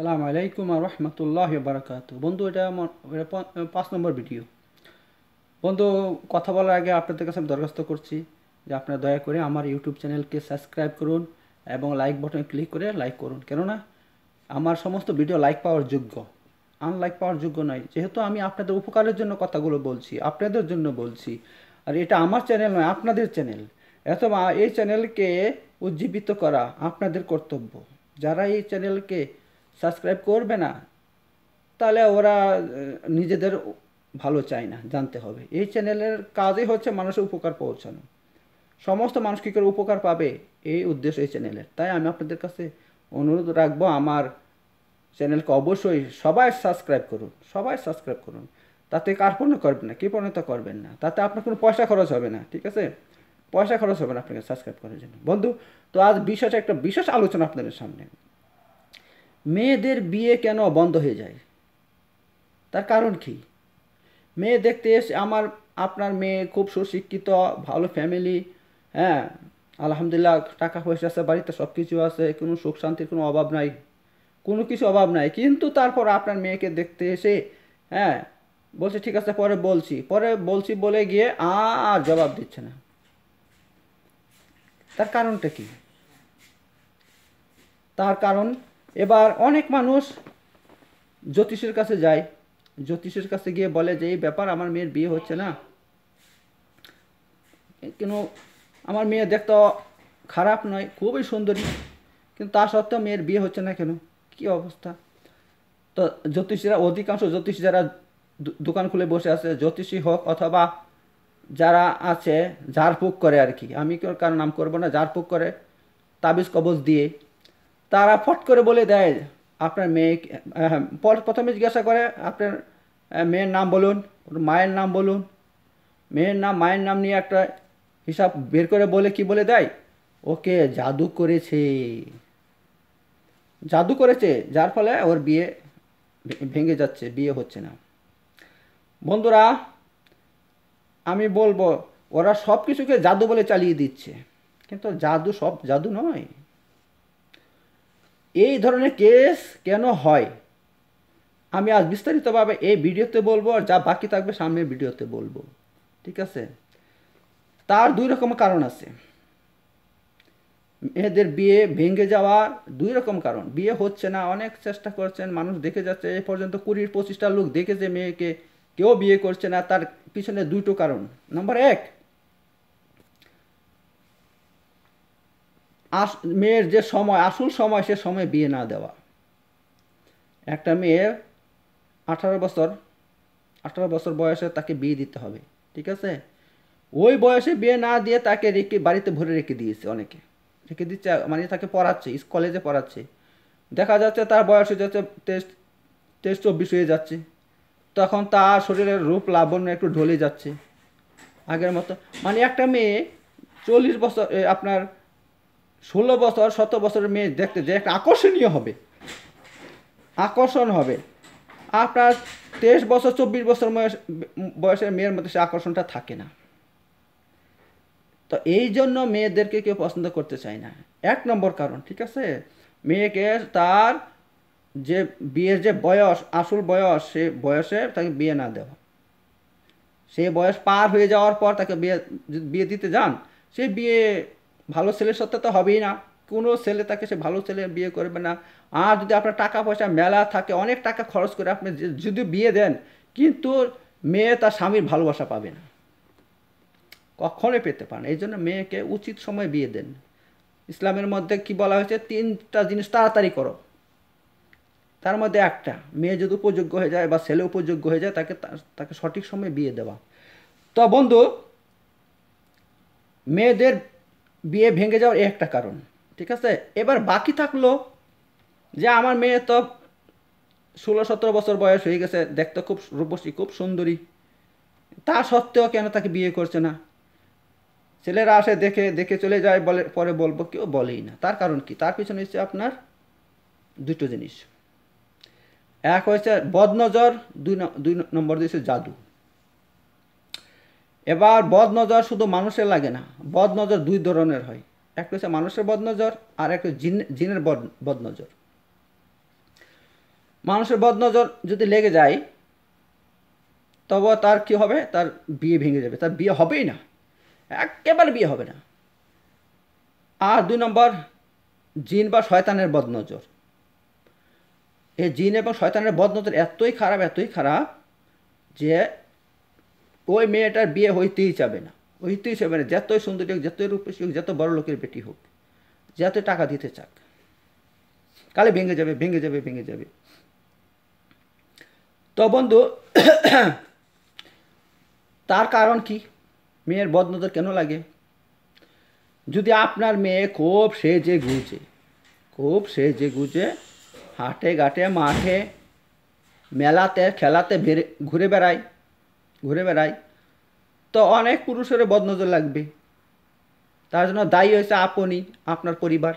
সালাম আলাইকুম আর রহমতুল্লাহ বারাকাত বন্ধু এটা আমার এটা পাঁচ নম্বর ভিডিও বন্ধু কথা বলার আগে আপনাদের কাছে আমি দরখাস্ত করছি যে আপনারা দয়া করে আমার ইউটিউব চ্যানেলকে সাবস্ক্রাইব করুন এবং লাইক বাটনে ক্লিক করে লাইক করুন কেননা আমার সমস্ত ভিডিও লাইক পাওয়ার যোগ্য আনলাইক পাওয়ার যোগ্য নয় যেহেতু আমি আপনাদের উপকারের জন্য কথাগুলো বলছি আপনাদের জন্য বলছি আর এটা আমার চ্যানেল নয় আপনাদের চ্যানেল এত এই চ্যানেলকে উজ্জীবিত করা আপনাদের কর্তব্য যারা এই চ্যানেলকে সাবস্ক্রাইব করবে না তাহলে ওরা নিজেদের ভালো চায় না জানতে হবে এই চ্যানেলের কাজই হচ্ছে মানুষের উপকার পৌঁছানো সমস্ত মানুষ কী করে উপকার পাবে এই উদ্দেশ্য এই চ্যানেলের তাই আমি আপনাদের কাছে অনুরোধ রাখবো আমার চ্যানেলকে অবশ্যই সবাই সাবস্ক্রাইব করুন সবাই সাবস্ক্রাইব করুন তাতে কার পণ্য করবেন না কৃপণতা করবেন না তাতে আপনার কোনো পয়সা খরচ হবে না ঠিক আছে পয়সা খরচ হবে না আপনাকে সাবস্ক্রাইব করার জন্য বন্ধু তো আজ বিশেষ একটা বিশেষ আলোচনা আপনাদের সামনে মেয়েদের বিয়ে কেন বন্ধ হয়ে যায় তার কারণ কি মেয়ে দেখতে এসে আমার আপনার মেয়ে খুব সুশিক্ষিত ভালো ফ্যামিলি হ্যাঁ আলহামদুলিল্লাহ টাকা পয়সা আছে বাড়িতে সব কিছু আছে কোনো সুখ শান্তির কোনো অভাব নাই কোনো কিছু অভাব নাই কিন্তু তারপর আপনার মেয়েকে দেখতে এসে হ্যাঁ বলছে ঠিক আছে পরে বলছি পরে বলছি বলে গিয়ে আর জবাব দিচ্ছে না তার কারণটা কি তার কারণ এবার অনেক মানুষ জ্যোতিষের কাছে যায় জ্যোতিষের কাছে গিয়ে বলে যে এই ব্যাপার আমার মেয়ের বিয়ে হচ্ছে না কেন আমার মেয়ে দেখতে খারাপ নয় খুবই সুন্দরী কিন্তু তা সত্ত্বেও মেয়ের বিয়ে হচ্ছে না কেন কি অবস্থা তো জ্যোতিষীরা অধিকাংশ জ্যোতিষী যারা দোকান খুলে বসে আছে জ্যোতিষী হোক অথবা যারা আছে ঝাড়ফুঁক করে আর কি আমি কারো নাম করবো না ঝাড়ফুঁক করে তাবিজ কবজ দিয়ে তারা ফট করে বলে দেয় আপনার মেয়ে প্রথমে জিজ্ঞাসা করে আপনার মেয়ের নাম বলুন ওর মায়ের নাম বলুন মেয়ের নাম মায়ের নাম নিয়ে একটা হিসাব বের করে বলে কি বলে দেয় ওকে জাদু করেছে জাদু করেছে যার ফলে ওর বিয়ে ভেঙে যাচ্ছে বিয়ে হচ্ছে না বন্ধুরা আমি বলবো ওরা সব কিছুকে জাদু বলে চালিয়ে দিচ্ছে কিন্তু জাদু সব জাদু নয় এই ধরনের কেস কেন হয় আমি আজ বিস্তারিতভাবে এই ভিডিওতে বলবো আর যা বাকি থাকবে সামনের ভিডিওতে বলবো ঠিক আছে তার দুই রকম কারণ আছে মেয়েদের বিয়ে ভেঙে যাওয়ার দুই রকম কারণ বিয়ে হচ্ছে না অনেক চেষ্টা করছেন মানুষ দেখে যাচ্ছে এ পর্যন্ত কুড়ির পঁচিশটা লোক দেখেছে মেয়েকে কেউ বিয়ে করছে না তার পিছনে দুটো কারণ নম্বর এক আস মেয়ের যে সময় আসল সময় সে সময় বিয়ে না দেওয়া একটা মেয়ে আঠারো বছর আঠারো বছর বয়সে তাকে বিয়ে দিতে হবে ঠিক আছে ওই বয়সে বিয়ে না দিয়ে তাকে রেখে বাড়িতে ভরে রেখে দিয়েছে অনেকে রেখে দিচ্ছে মানে তাকে পড়াচ্ছে কলেজে পড়াচ্ছে দেখা যাচ্ছে তার বয়স হয়ে যাচ্ছে টেস্ট টেস্ট চব্বিশ হয়ে যাচ্ছে তখন তার শরীরের রূপ লাবণ্য একটু ঢলে যাচ্ছে আগের মতো মানে একটা মেয়ে চল্লিশ বছর আপনার ষোলো বছর সতেরো বছরের মেয়ে দেখতে যে একটা আকর্ষণীয় হবে আকর্ষণ হবে আপনার তেইশ বছর চব্বিশ বছর বয়স বয়সের মেয়ের মধ্যে সে আকর্ষণটা থাকে না তো এই জন্য মেয়েদেরকে কেউ পছন্দ করতে চায় না এক নম্বর কারণ ঠিক আছে মেয়েকে তার যে বিয়ের যে বয়স আসল বয়স সে বয়সে তাকে বিয়ে না দেওয়া সেই বয়স পার হয়ে যাওয়ার পর তাকে বিয়ে বিয়ে দিতে যান সে বিয়ে ভালো ছেলের সত্ত্বে তো হবেই না কোনো ছেলে তাকে সে ভালো ছেলে বিয়ে করবে না আর যদি আপনার টাকা পয়সা মেলা থাকে অনেক টাকা খরচ করে আপনি যদি বিয়ে দেন কিন্তু মেয়ে তার স্বামীর ভালোবাসা পাবে না কখনোই পেতে পারেন এই জন্য মেয়েকে উচিত সময় বিয়ে দেন ইসলামের মধ্যে কি বলা হয়েছে তিনটা জিনিস তাড়াতাড়ি করো তার মধ্যে একটা মেয়ে যদি উপযোগ্য হয়ে যায় বা ছেলে উপযোগ্য হয়ে যায় তাকে তাকে সঠিক সময়ে বিয়ে দেওয়া তো বন্ধু মেয়েদের বিয়ে ভেঙে যাওয়ার একটা কারণ ঠিক আছে এবার বাকি থাকলো যে আমার মেয়ে তো ষোলো সতেরো বছর বয়স হয়ে গেছে দেখতে খুব রূপসী খুব সুন্দরী তা সত্ত্বেও কেন তাকে বিয়ে করছে না ছেলেরা আসে দেখে দেখে চলে যায় বলে পরে বলবো কেউ বলেই না তার কারণ কি তার পিছনে হচ্ছে আপনার দুটো জিনিস এক হয়েছে বদনজর দুই দুই নম্বর দিয়েছে জাদু এবার বদনজর শুধু মানুষের লাগে না বদনজর দুই ধরনের হয় একটা হচ্ছে মানুষের বদনজর আর একটা জিন জিনের বদনজর মানুষের বদনজর যদি লেগে যায় তবে তার কি হবে তার বিয়ে ভেঙে যাবে তার বিয়ে হবেই না একেবারে বিয়ে হবে না আর দুই নম্বর জিন বা শয়তানের বদনজর এই জিন এবং শয়তানের বদনজর এতই খারাপ এতই খারাপ যে ওই মেয়েটার বিয়ে হইতেই যাবে না হইতেই যাবে না যতই সুন্দরী হোক যতই রূপসী হোক যত বড় লোকের বেটি হোক যত টাকা দিতে চাক কালে ভেঙে যাবে ভেঙে যাবে ভেঙে যাবে তো বন্ধু তার কারণ কি মেয়ের বদনজর কেন লাগে যদি আপনার মেয়ে খুব সেজে গুজে খুব সেজে গুজে হাটে ঘাটে মাঠে মেলাতে খেলাতে ঘুরে বেড়ায় ঘুরে বেড়ায় তো অনেক পুরুষের বদনজর লাগবে তার জন্য দায়ী হয়েছে আপনি আপনার পরিবার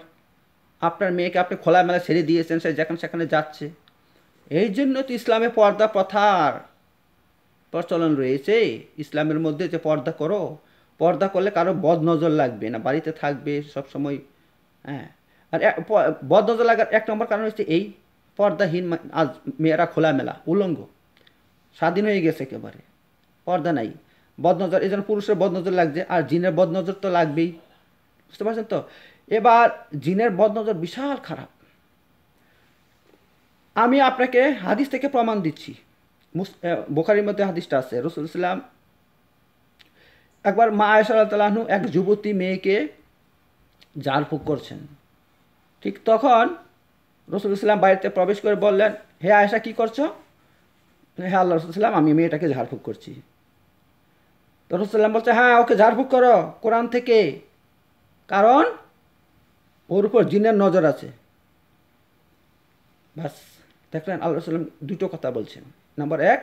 আপনার মেয়েকে আপনি খোলামেলা ছেড়ে দিয়েছেন সে যেখানে সেখানে যাচ্ছে এই জন্য তো ইসলামে পর্দা প্রথার প্রচলন রয়েছে ইসলামের মধ্যে যে পর্দা করো পর্দা করলে কারো বদনজর লাগবে না বাড়িতে থাকবে সবসময় হ্যাঁ আর বদনজর লাগার এক নম্বর কারণ হচ্ছে এই পর্দাহীন আজ মেয়েরা খোলামেলা উলঙ্গ স্বাধীন হয়ে গেছে একেবারে পর্দা নাই বদনজর এই জন্য পুরুষের বদনজর লাগছে আর জিনের বদনজর তো লাগবেই বুঝতে পারছেন তো এবার জিনের বদনজর বিশাল খারাপ আমি আপনাকে হাদিস থেকে প্রমাণ দিচ্ছি বোখারির মধ্যে হাদিসটা আছে রসুল ইসলাম একবার মা আয়সাল্লাহু এক যুবতী মেয়েকে জারফুক করছেন ঠিক তখন রসুল ইসলাম বাড়িতে প্রবেশ করে বললেন হে আয়সা কি করছো হে আল্লাহ রসুল ইসলাম আমি মেয়েটাকে ঝাড়ফুঁক করছি রসুল্লাম বলছে হ্যাঁ ওকে ঝাড়ফুঁক করো কোরআন থেকে কারণ ওর উপর জিনের নজর আছে বাস দেখলেন আল্লাহ সাল্লাম দুটো কথা বলছেন নম্বর এক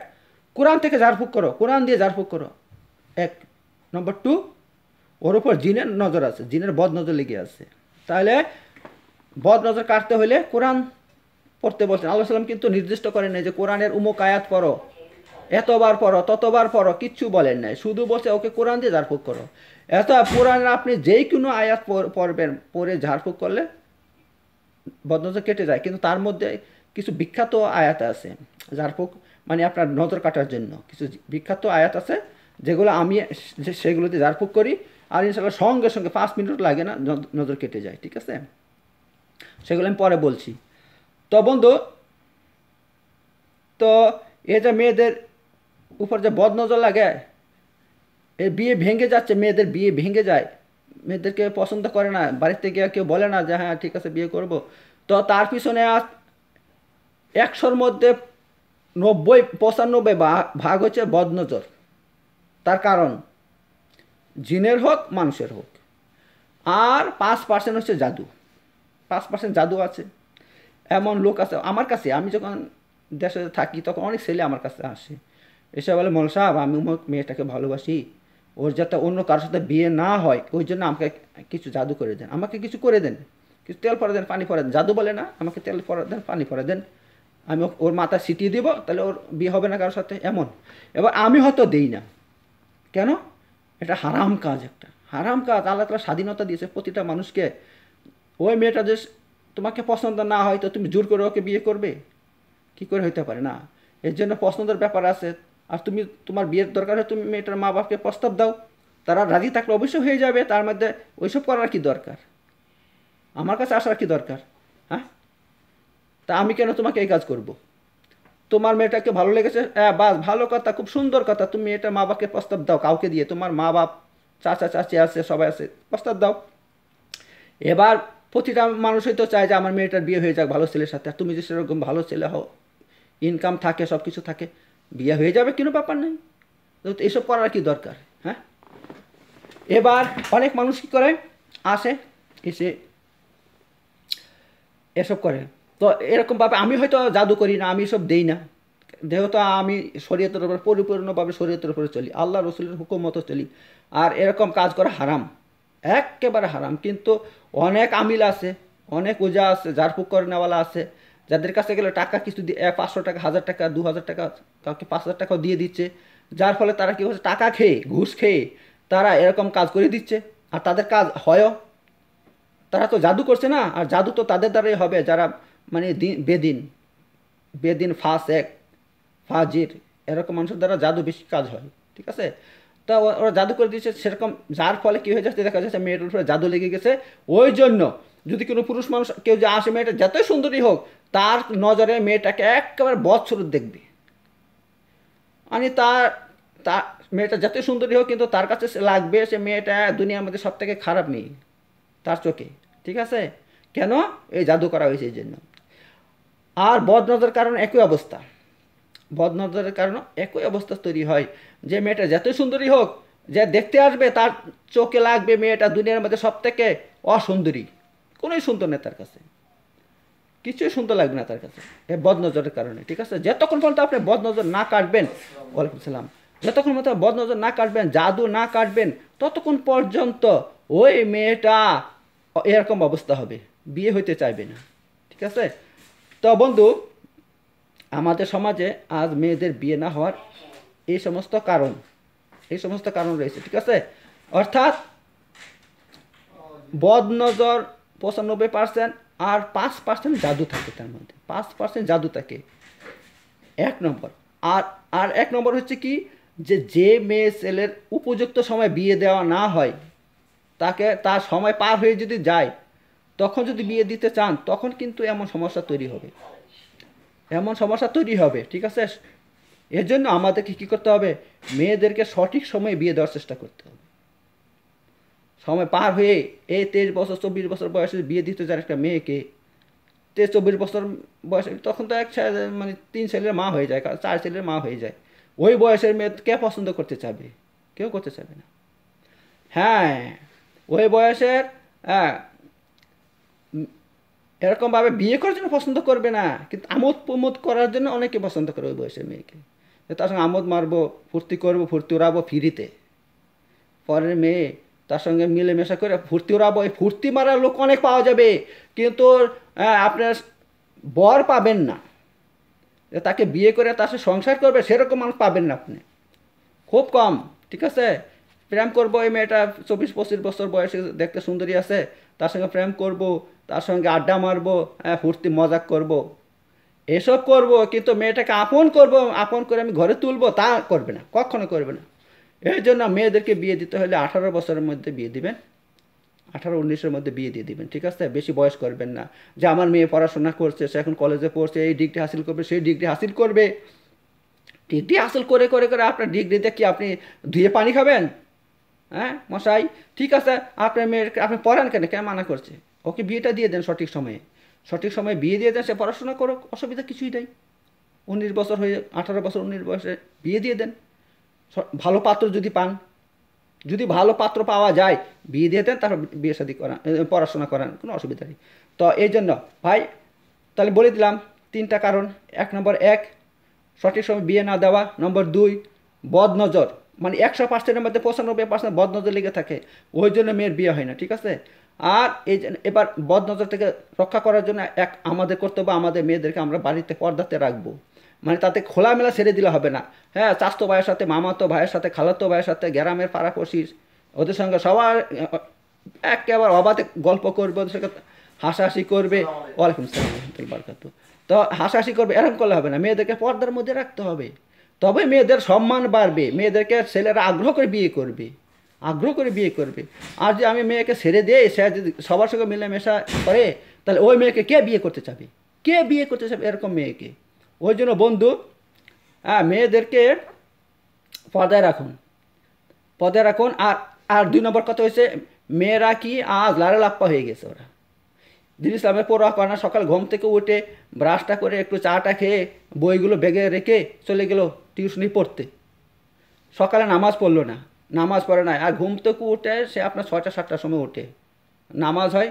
কোরআন থেকে ঝাড়ফুঁক করো কোরআন দিয়ে ঝাড়ফুঁক করো এক নম্বর টু ওর উপর জিনের নজর আছে জিনের বদ নজর লেগে আছে তাহলে বদ নজর কাটতে হলে কোরআন পড়তে বলছেন আল্লাহ সাল্লাম কিন্তু নির্দিষ্ট করেন যে কোরআনের উমুক আয়াত পড়ো এতবার পড়ো ততবার পড়ো কিচ্ছু বলেন নাই শুধু বলছে ওকে কোরআন দিয়ে ঝাড়ফুঁক করো এত কোরআন আপনি যেই কোনো আয়াত পড়বেন পরে ঝাড়ফুঁক করলে বদনজর কেটে যায় কিন্তু তার মধ্যে কিছু বিখ্যাত আয়াত আছে ঝাড়ফুঁক মানে আপনার নজর কাটার জন্য কিছু বিখ্যাত আয়াত আছে যেগুলো আমি সেগুলোতে ঝাড়ফুঁক করি আর ইনশাল্লাহ সঙ্গে সঙ্গে পাঁচ মিনিট লাগে না নজর কেটে যায় ঠিক আছে সেগুলো আমি পরে বলছি তো বন্ধু তো এটা মেয়েদের উপর যে বদ নজর লাগে এর বিয়ে ভেঙে যাচ্ছে মেয়েদের বিয়ে ভেঙে যায় মেয়েদেরকে পছন্দ করে না বাড়িতে গিয়ে কেউ বলে না যে হ্যাঁ ঠিক আছে বিয়ে করব তো তার পিছনে আর একশোর মধ্যে নব্বই পঁচানব্বই ভাগ হচ্ছে বদনজর তার কারণ জিনের হোক মানুষের হোক আর পাঁচ পার্সেন্ট হচ্ছে জাদু পাঁচ পার্সেন্ট জাদু আছে এমন লোক আছে আমার কাছে আমি যখন দেশে থাকি তখন অনেক ছেলে আমার কাছে আসে এসে বলে মোল সাহেব আমি আমার মেয়েটাকে ভালোবাসি ওর যাতে অন্য কারোর সাথে বিয়ে না হয় ওই জন্য আমাকে কিছু জাদু করে দেন আমাকে কিছু করে দেন কিছু তেল পরে দেন পানি পরে দেন জাদু বলে না আমাকে তেল পরে দেন পানি পরে দেন আমি ওর মাথা সিটিয়ে দিব তাহলে ওর বিয়ে হবে না কারোর সাথে এমন এবার আমি হয়তো দেই না কেন এটা হারাম কাজ একটা হারাম কাজ আল্লাহ তালা স্বাধীনতা দিয়েছে প্রতিটা মানুষকে ওই মেয়েটা যে তোমাকে পছন্দ না হয় তো তুমি জোর করে ওকে বিয়ে করবে কি করে হইতে পারে না এর জন্য পছন্দের ব্যাপার আছে আর তুমি তোমার বিয়ের দরকার হয় তুমি মেয়েটার মা বাপকে প্রস্তাব দাও তারা রাজি থাকলে অবশ্যই হয়ে যাবে তার মধ্যে ওইসব করার কি দরকার আমার কাছে আসার কি দরকার হ্যাঁ তা আমি কেন তোমাকে এই কাজ করব। তোমার মেয়েটাকে ভালো লেগেছে হ্যাঁ বাস ভালো কথা খুব সুন্দর কথা তুমি এটা মা বাপকে প্রস্তাব দাও কাউকে দিয়ে তোমার মা বাপ চাচা চাচি আছে সবাই আছে প্রস্তাব দাও এবার প্রতিটা মানুষই তো চায় যে আমার মেয়েটার বিয়ে হয়ে যাক ভালো ছেলের সাথে আর তুমি যে সেরকম ভালো ছেলে হও ইনকাম থাকে সব কিছু থাকে বিয়ে হয়ে যাবে কোনো ব্যাপার নেই এসব করার কি দরকার হ্যাঁ এবার অনেক মানুষ কি করে আসে এসে এসব করে তো এরকমভাবে আমি হয়তো জাদু করি না আমি সব দেই না যেহেতু আমি শরীয়তের উপরে পরিপূর্ণভাবে শরীয়তের উপরে চলি আল্লাহ রসুলের হুকুম মতো চলি আর এরকম কাজ করা হারাম একেবারে হারাম কিন্তু অনেক আমিল আছে অনেক ওজা আছে ঝাড়ফুঁক করে নেওয়ালা আছে যাদের কাছে গেলে টাকা কিছু পাঁচশো টাকা হাজার টাকা দু হাজার টাকা কাউকে পাঁচ হাজার টাকাও দিয়ে দিচ্ছে যার ফলে তারা কী হচ্ছে টাকা খেয়ে ঘুষ খেয়ে তারা এরকম কাজ করে দিচ্ছে আর তাদের কাজ হয়ও তারা তো জাদু করছে না আর জাদু তো তাদের দ্বারাই হবে যারা মানে দিন বেদিন বেদিন ফাঁস এক ফাজির এরকম মানুষের দ্বারা জাদু বেশি কাজ হয় ঠিক আছে তা ওরা জাদু করে দিচ্ছে সেরকম যার ফলে কী হয়ে যাচ্ছে দেখা যাচ্ছে মেয়েটার উপরে জাদু লেগে গেছে ওই জন্য যদি কোনো পুরুষ মানুষ কেউ যে আসে মেয়েটা যতই সুন্দরী হোক তার নজরে মেয়েটাকে একেবারে বৎসরূপ দেখবে মানে তার তা মেয়েটা যতই সুন্দরী হোক কিন্তু তার কাছে লাগবে সে মেয়েটা দুনিয়ার মধ্যে সব থেকে খারাপ মেয়ে তার চোখে ঠিক আছে কেন এই জাদু করা হয়েছে এই জন্য আর বদনজর কারণ একই অবস্থা বদনজরের কারণ একই অবস্থা তৈরি হয় যে মেয়েটা যতই সুন্দরী হোক যে দেখতে আসবে তার চোখে লাগবে মেয়েটা দুনিয়ার মধ্যে সব থেকে অসুন্দরী কোনোই সুন্দর নেই তার কাছে কিছুই সুন্দর লাগবে না তার কাছে এ বদনজরের কারণে ঠিক আছে যতক্ষণ পর্যন্ত আপনি বদনজর না কাটবেন ওয়ালাইকুম সালাম যতক্ষণ পর্যন্ত বদনজর না কাটবেন জাদু না কাটবেন ততক্ষণ পর্যন্ত ওই মেয়েটা এরকম অবস্থা হবে বিয়ে হইতে চাইবে না ঠিক আছে তো বন্ধু আমাদের সমাজে আজ মেয়েদের বিয়ে না হওয়ার এই সমস্ত কারণ এই সমস্ত কারণ রয়েছে ঠিক আছে অর্থাৎ বদনজর পঁচানব্বই পার্সেন্ট আর পাঁচ পার্সেন্ট জাদু থাকে তার মধ্যে পাঁচ পার্সেন্ট জাদু থাকে এক নম্বর আর আর এক নম্বর হচ্ছে কি যে যে মেয়ে ছেলের উপযুক্ত সময় বিয়ে দেওয়া না হয় তাকে তার সময় পার হয়ে যদি যায় তখন যদি বিয়ে দিতে চান তখন কিন্তু এমন সমস্যা তৈরি হবে এমন সমস্যা তৈরি হবে ঠিক আছে এর জন্য আমাদেরকে কী করতে হবে মেয়েদেরকে সঠিক সময়ে বিয়ে দেওয়ার চেষ্টা করতে হবে সময় পার হয়ে এই তেইশ বছর চব্বিশ বছর বয়সে বিয়ে দিতে যার একটা মেয়েকে তেইশ চব্বিশ বছর বয়সে তখন তো এক মানে তিন ছেলের মা হয়ে যায় চার ছেলের মা হয়ে যায় ওই বয়সের মেয়ে কে পছন্দ করতে চাবে কেউ করতে চাবে না হ্যাঁ ওই বয়সের হ্যাঁ এরকমভাবে বিয়ে করার জন্য পছন্দ করবে না কিন্তু আমোদ প্রমোদ করার জন্য অনেকে পছন্দ করে ওই বয়সের মেয়েকে তার সঙ্গে আমোদ মারবো ফুর্তি করবো ফুর্তি উড়াবো ফিরিতে পরের মেয়ে তার সঙ্গে মিলেমেশা করে ফুর্তি ওড়াবো এই ফুর্তি মারার লোক অনেক পাওয়া যাবে কিন্তু হ্যাঁ, আপনার বর পাবেন না তাকে বিয়ে করে তার সাথে সংসার করবে সেরকম মানুষ পাবেন না আপনি খুব কম ঠিক আছে প্রেম করবো এই মেয়েটা চব্বিশ পঁচিশ বছর বয়সে দেখতে সুন্দরী আছে তার সঙ্গে প্রেম করব তার সঙ্গে আড্ডা মারবো হ্যাঁ ফুর্তি মজাক করব। এসব করব কিন্তু মেয়েটাকে আপন করব আপন করে আমি ঘরে তুলবো তা করবে না কখনো করবে না এই জন্য মেয়েদেরকে বিয়ে দিতে হলে আঠারো বছরের মধ্যে বিয়ে দিবেন আঠারো উনিশের মধ্যে বিয়ে দিয়ে দিবেন ঠিক আছে বেশি বয়স করবেন না যে আমার মেয়ে পড়াশোনা করছে সে এখন কলেজে পড়ছে এই ডিগ্রি হাসিল করবে সেই ডিগ্রি হাসিল করবে ডিগ্রি হাসিল করে করে করে আপনার ডিগ্রিতে কি আপনি ধুয়ে পানি খাবেন হ্যাঁ মশাই ঠিক আছে আপনার মেয়ের আপনি পড়ান কেন কেন মানা করছে ওকে বিয়েটা দিয়ে দেন সঠিক সময়ে সঠিক সময়ে বিয়ে দিয়ে দেন সে পড়াশোনা করুক অসুবিধা কিছুই নেই উনিশ বছর হয়ে আঠারো বছর উনিশ বয়সে বিয়ে দিয়ে দেন ভালো পাত্র যদি পান যদি ভালো পাত্র পাওয়া যায় বিয়ে দিয়ে দেন তারপর বিয়ে শাদি করান পড়াশোনা করান কোনো অসুবিধা নেই তো এই জন্য ভাই তাহলে বলে দিলাম তিনটা কারণ এক নম্বর এক সঠিক সময় বিয়ে না দেওয়া নম্বর দুই বদনজর মানে একশো পাঁচটার মধ্যে পঁচানব্বই পার্সেন্ট বদনজর লেগে থাকে ওই জন্য মেয়ের বিয়ে হয় না ঠিক আছে আর এই এবার বদনজর থেকে রক্ষা করার জন্য এক আমাদের কর্তব্য আমাদের মেয়েদেরকে আমরা বাড়িতে পর্দাতে রাখবো মানে তাতে খোলামেলা ছেড়ে দিলে হবে না হ্যাঁ চাস্তো ভাইয়ের সাথে মামাতো ভাইয়ের সাথে খালাতো ভাইয়ের সাথে গ্রামের পাড়াপড়শির ওদের সঙ্গে সবার একেবারে অবাধে গল্প করবে ওদের সঙ্গে হাসাহাসি করবে ওয়ালাইকুম আসসালাম রহমতুল তো হাসাহাসি করবে এরকম করলে হবে না মেয়েদেরকে পর্দার মধ্যে রাখতে হবে তবে মেয়েদের সম্মান বাড়বে মেয়েদেরকে ছেলেরা আগ্রহ করে বিয়ে করবে আগ্রহ করে বিয়ে করবে আর যে আমি মেয়েকে ছেড়ে দিয়ে সে যদি সবার সঙ্গে মিলেমেশা করে তাহলে ওই মেয়েকে কে বিয়ে করতে চাবে কে বিয়ে করতে চাবে এরকম মেয়েকে ওই জন্য বন্ধু হ্যাঁ মেয়েদেরকে পর্দায় রাখুন পর্দায় রাখুন আর আর দুই নম্বর কথা হয়েছে মেয়েরা কি আজ লারে লাপ্পা হয়ে গেছে ওরা দিন ইসলামে পড়া করে না সকাল ঘুম থেকে উঠে ব্রাশটা করে একটু চাটা খেয়ে বইগুলো বেগে রেখে চলে গেল টিউশনি পড়তে সকালে নামাজ পড়লো না নামাজ পড়ে না আর ঘুম থেকে উঠে সে আপনার ছয়টা সাতটার সময় উঠে নামাজ হয়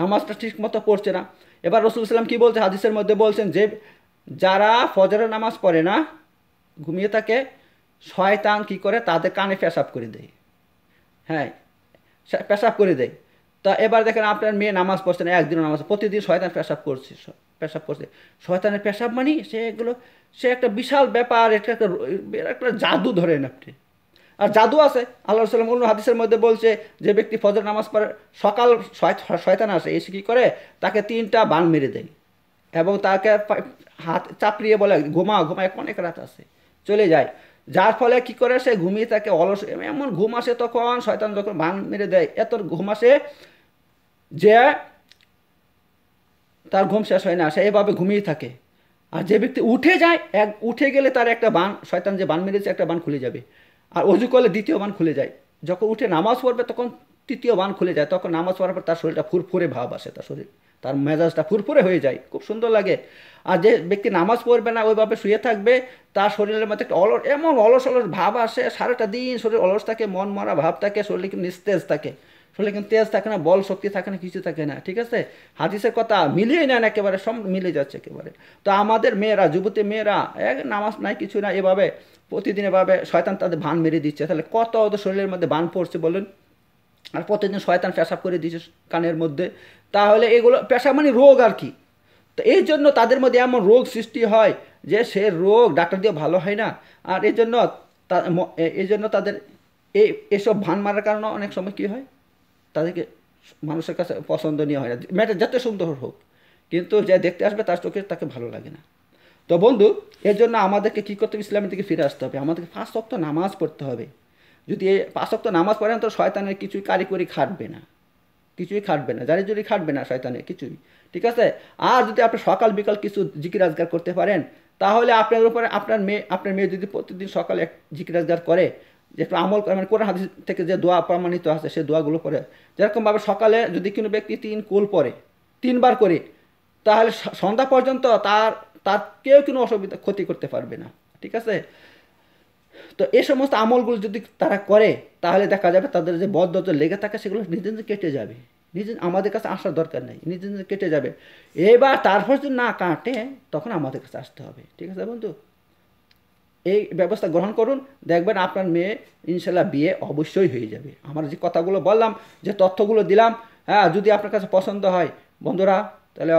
নামাজটা ঠিক মতো পড়ছে না এবার রসুল ইসলাম কী বলছে হাদিসের মধ্যে বলছেন যে যারা ফজরে নামাজ পড়ে না ঘুমিয়ে থাকে শয়তান কি করে তাদের কানে পেশাব করে দেয় হ্যাঁ পেশাব করে দেয় তা এবার দেখেন আপনার মেয়ে নামাজ পড়ছে না একদিনও নামাজ প্রতিদিন শয়তান পেশাব করছে পেশাব করছে শয়তানের পেশাব মানি সে এগুলো সে একটা বিশাল ব্যাপার এটা একটা একটা জাদু ধরেন আপনি আর জাদু আছে আল্লাহ সাল্লাম অন্য হাদিসের মধ্যে বলছে যে ব্যক্তি ফজর নামাজ পড়ে সকাল শয়তান আসে এসে কী করে তাকে তিনটা বান মেরে দেয় এবং তাকে হাত চাপড়িয়ে বলে ঘুমা ঘুমায় অনেক রাত আছে চলে যায় যার ফলে কি করে সে ঘুমিয়ে তাকে অলস এমন ঘুম আসে তখন শয়তান যখন বান মেরে দেয় এত ঘুম আসে যে তার ঘুম শেষ হয় না সে এভাবে ঘুমিয়ে থাকে আর যে ব্যক্তি উঠে যায় এক উঠে গেলে তার একটা বান শয়তান যে বান মেরেছে একটা বান খুলে যাবে আর অজু করলে দ্বিতীয় বান খুলে যায় যখন উঠে নামাজ পড়বে তখন তৃতীয় বান খুলে যায় তখন নামাজ পড়ার পর তার শরীরটা ফুরফুরে ভাব আসে তার শরীর তার মেজাজটা ফুরফুরে হয়ে যায় খুব সুন্দর লাগে আর যে ব্যক্তি নামাজ পড়বে না ওইভাবে শুয়ে থাকবে তার শরীরের মধ্যে একটা অলস এমন অলস অলস ভাব আসে সারাটা দিন শরীর অলস থাকে মন মরা ভাব থাকে শরীরে কিন্তু নিস্তেজ থাকে শরীরে কিন্তু তেজ থাকে না বল শক্তি থাকে না কিছু থাকে না ঠিক আছে হাদিসের কথা মিলিয়ে না একেবারে সব মিলে যাচ্ছে একেবারে তো আমাদের মেয়েরা যুবতী মেয়েরা এক নামাজ নাই কিছু না এভাবে প্রতিদিন এভাবে শয়তান তাদের ভান মেরে দিচ্ছে তাহলে কত অত শরীরের মধ্যে ভান পড়ছে বলুন আর প্রতিদিন শয়তান পেশাব করে দিচ্ছে কানের মধ্যে তাহলে এগুলো পেশা মানে রোগ আর কি তো এই জন্য তাদের মধ্যে এমন রোগ সৃষ্টি হয় যে সে রোগ ডাক্তার দিয়ে ভালো হয় না আর এই জন্য এই জন্য তাদের এই এসব ভান মারার কারণে অনেক সময় কী হয় তাদেরকে মানুষের কাছে পছন্দনীয় হয় না ম্যাটার যত সুন্দর হোক কিন্তু যে দেখতে আসবে তার চোখে তাকে ভালো লাগে না তো বন্ধু এর জন্য আমাদেরকে কী করতে হবে ইসলামের দিকে ফিরে আসতে হবে আমাদেরকে পাঁচ শক্ত নামাজ পড়তে হবে যদি এই পাঁচ শক্ত নামাজ পড়েন তো শয়তানের কিছুই কারিগরি খাটবে না কিছুই খাটবে না যারি জুড়ি খাটবে না শয়তানের কিছুই ঠিক আছে আর যদি আপনি সকাল বিকাল কিছু জিকির আজগার করতে পারেন তাহলে আপনার উপরে আপনার মেয়ে আপনার মেয়ে যদি প্রতিদিন সকালে জিকির আজগার করে যে একটু আমল করে মানে কোরআন হাদিস থেকে যে দোয়া প্রমাণিত আছে সে দোয়াগুলো পরে যেরকমভাবে সকালে যদি কোনো ব্যক্তি তিন কুল পরে তিনবার করে তাহলে সন্ধ্যা পর্যন্ত তার তার কেউ কোনো অসুবিধা ক্ষতি করতে পারবে না ঠিক আছে তো এই সমস্ত আমলগুলো যদি তারা করে তাহলে দেখা যাবে তাদের যে বদ্ধ লেগে থাকে সেগুলো নিজে নিজে কেটে যাবে নিজে আমাদের কাছে আসার দরকার নেই নিজে নিজে কেটে যাবে এবার তারপর যদি না কাটে তখন আমাদের কাছে আসতে হবে ঠিক আছে বন্ধু এই ব্যবস্থা গ্রহণ করুন দেখবেন আপনার মেয়ে ইনশাল্লাহ বিয়ে অবশ্যই হয়ে যাবে আমার যে কথাগুলো বললাম যে তথ্যগুলো দিলাম হ্যাঁ যদি আপনার কাছে পছন্দ হয় বন্ধুরা তাহলে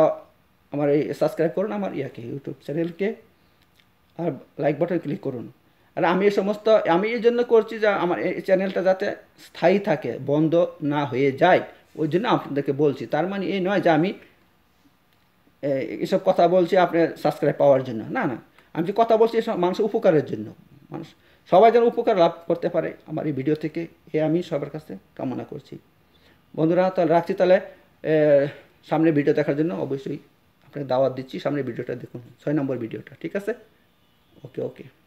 আমার এই সাবস্ক্রাইব করুন আমার ইয়াকে ইউটিউব চ্যানেলকে আর লাইক বাটন ক্লিক করুন আর আমি এই সমস্ত আমি এই জন্য করছি যে আমার এই চ্যানেলটা যাতে স্থায়ী থাকে বন্ধ না হয়ে যায় ওই জন্য আপনাদেরকে বলছি তার মানে এই নয় যে আমি এইসব কথা বলছি আপনার সাবস্ক্রাইব পাওয়ার জন্য না না আমি যে কথা বলছি মানুষের উপকারের জন্য মানুষ সবাই যেন উপকার লাভ করতে পারে আমার এই ভিডিও থেকে এ আমি সবার কাছে কামনা করছি বন্ধুরা তাহলে রাখছি তাহলে সামনে ভিডিও দেখার জন্য অবশ্যই আপনাকে দাওয়াত দিচ্ছি সামনে ভিডিওটা দেখুন ছয় নম্বর ভিডিওটা ঠিক আছে ওকে ওকে